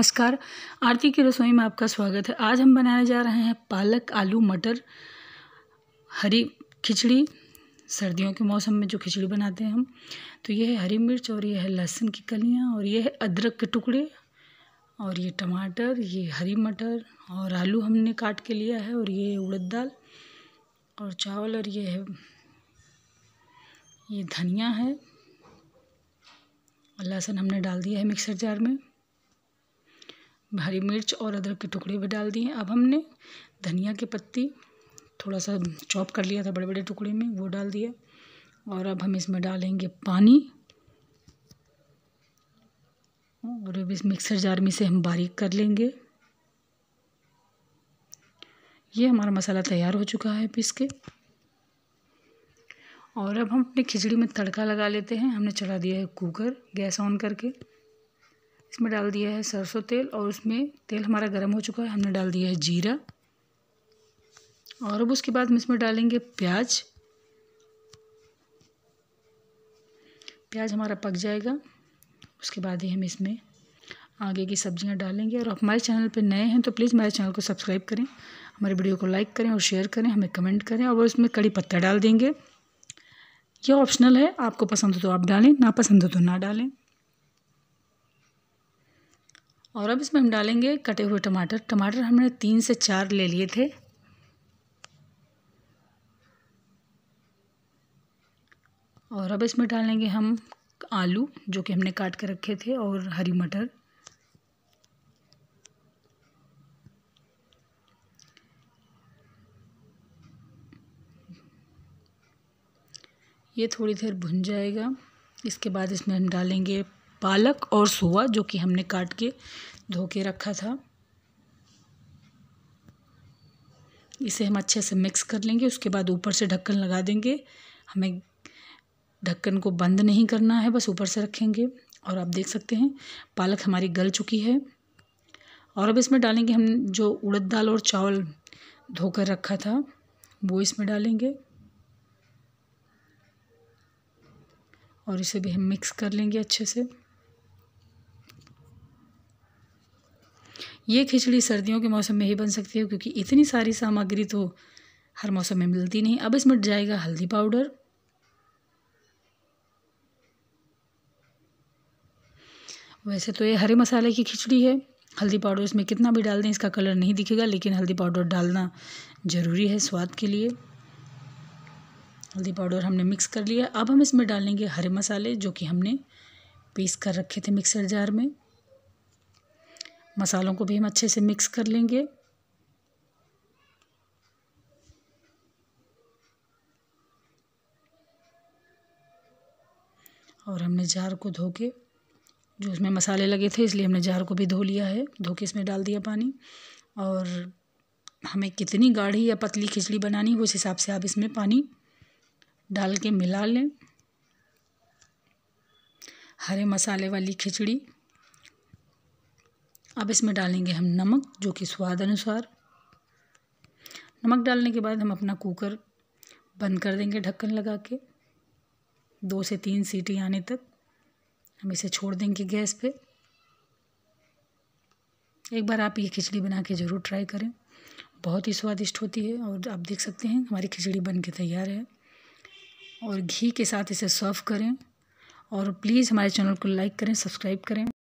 नमस्कार आरती की रसोई में आपका स्वागत है आज हम बनाने जा रहे हैं पालक आलू मटर हरी खिचड़ी सर्दियों के मौसम में जो खिचड़ी बनाते हैं हम तो ये है हरी मिर्च और ये है लहसुन की कलियाँ और ये है अदरक के टुकड़े और ये टमाटर ये हरी मटर और आलू हमने काट के लिया है और ये उड़द दाल और चावल और ये है ये धनिया है लहसुन हमने डाल दिया है मिक्सर जार में हरी मिर्च और अदरक के टुकड़े भी डाल दिए अब हमने धनिया की पत्ती थोड़ा सा चॉप कर लिया था बड़े बड़े टुकड़े में वो डाल दिया और अब हम इसमें डालेंगे पानी और अब इस मिक्सर जार में से हम बारीक कर लेंगे ये हमारा मसाला तैयार हो चुका है पीस के और अब हम अपनी खिचड़ी में तड़का लगा लेते हैं हमने चढ़ा दिया है कुकर गैस ऑन करके इसमें डाल दिया है सरसों तेल और उसमें तेल हमारा गर्म हो चुका है हमने डाल दिया है जीरा और अब उसके बाद हम इसमें डालेंगे प्याज प्याज हमारा पक जाएगा उसके बाद ही हम इसमें आगे की सब्जियां डालेंगे और हमारे चैनल पर नए हैं तो प्लीज़ हमारे चैनल को सब्सक्राइब करें हमारे वीडियो को लाइक करें और शेयर करें हमें कमेंट करें और उसमें कड़ी पत्ता डाल देंगे यह ऑप्शनल है आपको पसंद हो तो आप डालें ना पसंद हो तो ना डालें और अब इसमें हम डालेंगे कटे हुए टमाटर टमाटर हमने तीन से चार ले लिए थे और अब इसमें डालेंगे हम आलू जो कि हमने काट के रखे थे और हरी मटर ये थोड़ी देर भुन जाएगा इसके बाद इसमें हम डालेंगे पालक और सोआ जो कि हमने काट के धो के रखा था इसे हम अच्छे से मिक्स कर लेंगे उसके बाद ऊपर से ढक्कन लगा देंगे हमें ढक्कन को बंद नहीं करना है बस ऊपर से रखेंगे और आप देख सकते हैं पालक हमारी गल चुकी है और अब इसमें डालेंगे हम जो उड़द दाल और चावल धोकर रखा था वो इसमें डालेंगे और इसे भी हम मिक्स कर लेंगे अच्छे से ये खिचड़ी सर्दियों के मौसम में ही बन सकती है क्योंकि इतनी सारी सामग्री तो हर मौसम में मिलती नहीं अब इसमें जाएगा हल्दी पाउडर वैसे तो ये हरे मसाले की खिचड़ी है हल्दी पाउडर इसमें कितना भी डाल दें इसका कलर नहीं दिखेगा लेकिन हल्दी पाउडर डालना ज़रूरी है स्वाद के लिए हल्दी पाउडर हमने मिक्स कर लिया अब हम इसमें डालेंगे हरे मसाले जो कि हमने पीस कर रखे थे मिक्सर जार में मसालों को भी हम अच्छे से मिक्स कर लेंगे और हमने जार को धो के जो उसमें मसाले लगे थे इसलिए हमने जार को भी धो लिया है धो के इसमें डाल दिया पानी और हमें कितनी गाढ़ी या पतली खिचड़ी बनानी है उस हिसाब से आप इसमें पानी डाल के मिला लें हरे मसाले वाली खिचड़ी अब इसमें डालेंगे हम नमक जो कि स्वाद अनुसार नमक डालने के बाद हम अपना कुकर बंद कर देंगे ढक्कन लगा के दो से तीन सीटी आने तक हम इसे छोड़ देंगे गैस पे एक बार आप ये खिचड़ी बना के ज़रूर ट्राई करें बहुत ही स्वादिष्ट होती है और आप देख सकते हैं हमारी खिचड़ी बन के तैयार है और घी के साथ इसे सर्व करें और प्लीज़ हमारे चैनल को लाइक करें सब्सक्राइब करें